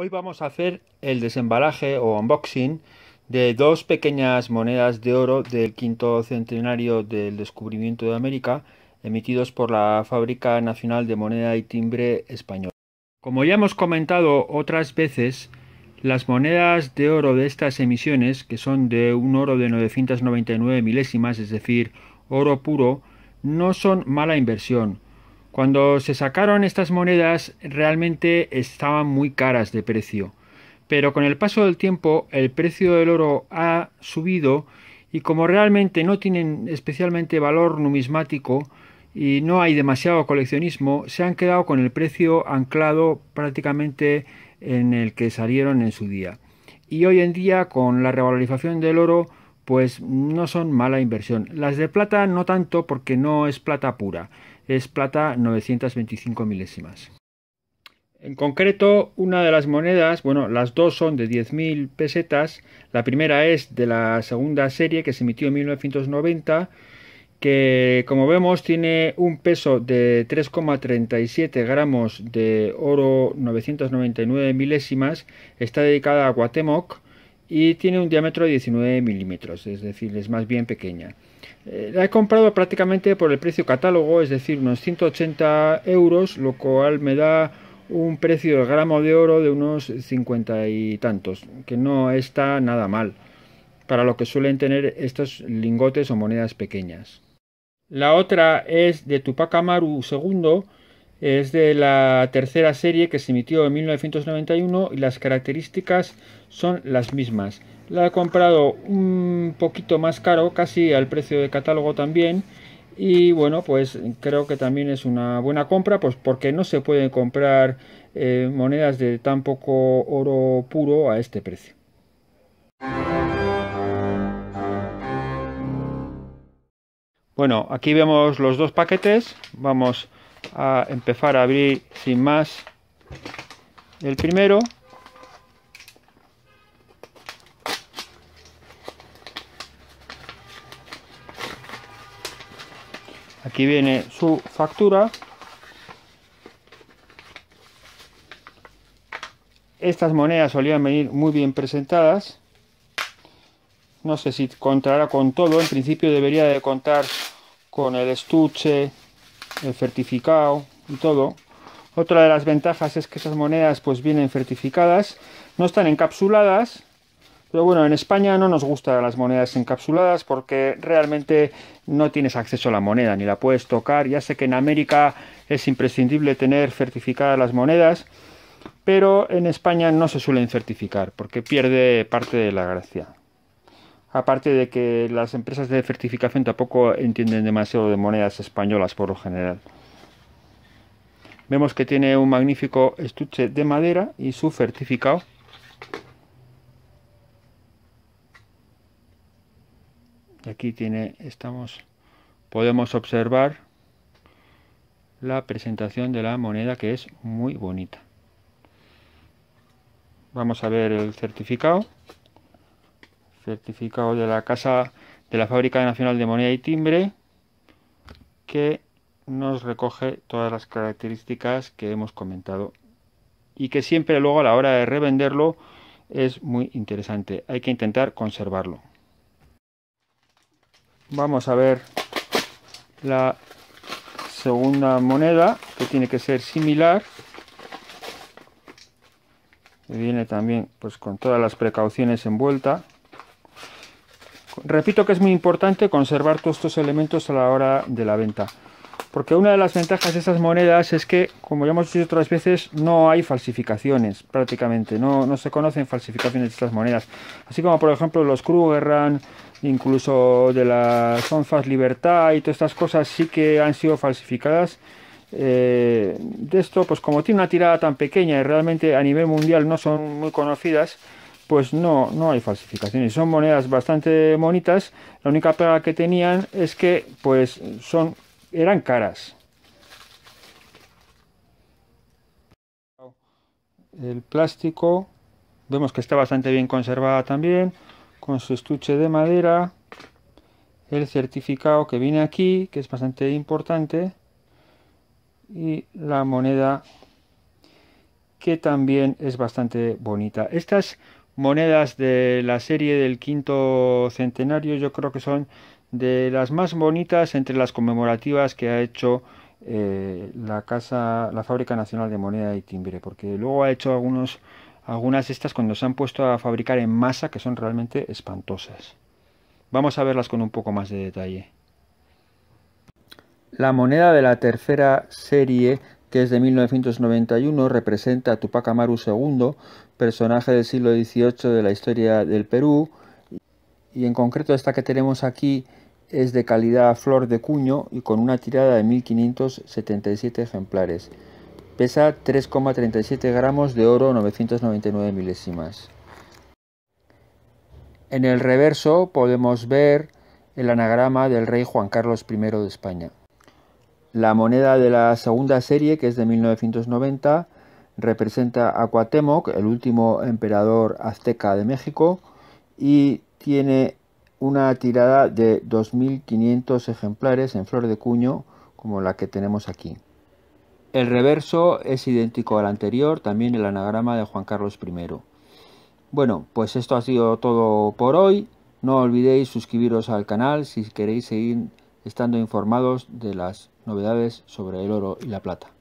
Hoy vamos a hacer el desembalaje o unboxing de dos pequeñas monedas de oro del quinto centenario del descubrimiento de América emitidos por la Fábrica Nacional de Moneda y Timbre Española. Como ya hemos comentado otras veces, las monedas de oro de estas emisiones, que son de un oro de 999 milésimas, es decir, oro puro, no son mala inversión cuando se sacaron estas monedas realmente estaban muy caras de precio, pero con el paso del tiempo el precio del oro ha subido y como realmente no tienen especialmente valor numismático y no hay demasiado coleccionismo, se han quedado con el precio anclado prácticamente en el que salieron en su día. Y hoy en día con la revalorización del oro pues no son mala inversión. Las de plata no tanto porque no es plata pura es plata 925 milésimas. En concreto, una de las monedas, bueno, las dos son de 10.000 pesetas. La primera es de la segunda serie que se emitió en 1990, que como vemos tiene un peso de 3,37 gramos de oro 999 milésimas. Está dedicada a Guatemoc y tiene un diámetro de 19 milímetros, es decir, es más bien pequeña. Eh, la he comprado prácticamente por el precio catálogo, es decir, unos 180 euros, lo cual me da un precio de gramo de oro de unos 50 y tantos, que no está nada mal para lo que suelen tener estos lingotes o monedas pequeñas. La otra es de Tupac Amaru II, es de la tercera serie que se emitió en 1991 y las características son las mismas. La he comprado un poquito más caro, casi al precio de catálogo también. Y bueno, pues creo que también es una buena compra, pues porque no se pueden comprar eh, monedas de tan poco oro puro a este precio. Bueno, aquí vemos los dos paquetes. Vamos a empezar a abrir sin más el primero aquí viene su factura estas monedas solían venir muy bien presentadas no sé si contará con todo en principio debería de contar con el estuche eh, certificado y todo. Otra de las ventajas es que esas monedas pues vienen certificadas, no están encapsuladas, pero bueno, en España no nos gustan las monedas encapsuladas porque realmente no tienes acceso a la moneda, ni la puedes tocar. Ya sé que en América es imprescindible tener certificadas las monedas, pero en España no se suelen certificar porque pierde parte de la gracia aparte de que las empresas de certificación tampoco entienden demasiado de monedas españolas por lo general. Vemos que tiene un magnífico estuche de madera y su certificado. Aquí tiene, estamos, podemos observar la presentación de la moneda que es muy bonita. Vamos a ver el certificado certificado de la Casa de la Fábrica Nacional de Moneda y Timbre, que nos recoge todas las características que hemos comentado y que siempre luego a la hora de revenderlo es muy interesante. Hay que intentar conservarlo. Vamos a ver la segunda moneda que tiene que ser similar. Viene también pues con todas las precauciones envuelta. Repito que es muy importante conservar todos estos elementos a la hora de la venta. Porque una de las ventajas de estas monedas es que, como ya hemos dicho otras veces, no hay falsificaciones prácticamente. No, no se conocen falsificaciones de estas monedas. Así como, por ejemplo, los Krugerrand, incluso de las Onfas Libertad y todas estas cosas sí que han sido falsificadas. Eh, de esto, pues como tiene una tirada tan pequeña y realmente a nivel mundial no son muy conocidas, pues no, no hay falsificaciones. Son monedas bastante bonitas. La única pega que tenían es que pues son eran caras. El plástico, vemos que está bastante bien conservada también, con su estuche de madera, el certificado que viene aquí, que es bastante importante, y la moneda que también es bastante bonita. Estas monedas de la serie del quinto centenario yo creo que son de las más bonitas entre las conmemorativas que ha hecho eh, la casa la fábrica nacional de moneda y timbre porque luego ha hecho algunos algunas de estas cuando se han puesto a fabricar en masa que son realmente espantosas vamos a verlas con un poco más de detalle la moneda de la tercera serie que es de 1991 representa a Tupac Amaru II, personaje del siglo XVIII de la historia del Perú, y en concreto esta que tenemos aquí es de calidad flor de cuño y con una tirada de 1577 ejemplares. Pesa 3,37 gramos de oro 999 milésimas. En el reverso podemos ver el anagrama del rey Juan Carlos I de España. La moneda de la segunda serie, que es de 1990, representa a Cuauhtémoc, el último emperador azteca de México, y tiene una tirada de 2.500 ejemplares en flor de cuño, como la que tenemos aquí. El reverso es idéntico al anterior, también el anagrama de Juan Carlos I. Bueno, pues esto ha sido todo por hoy. No olvidéis suscribiros al canal si queréis seguir estando informados de las novedades sobre el oro y la plata.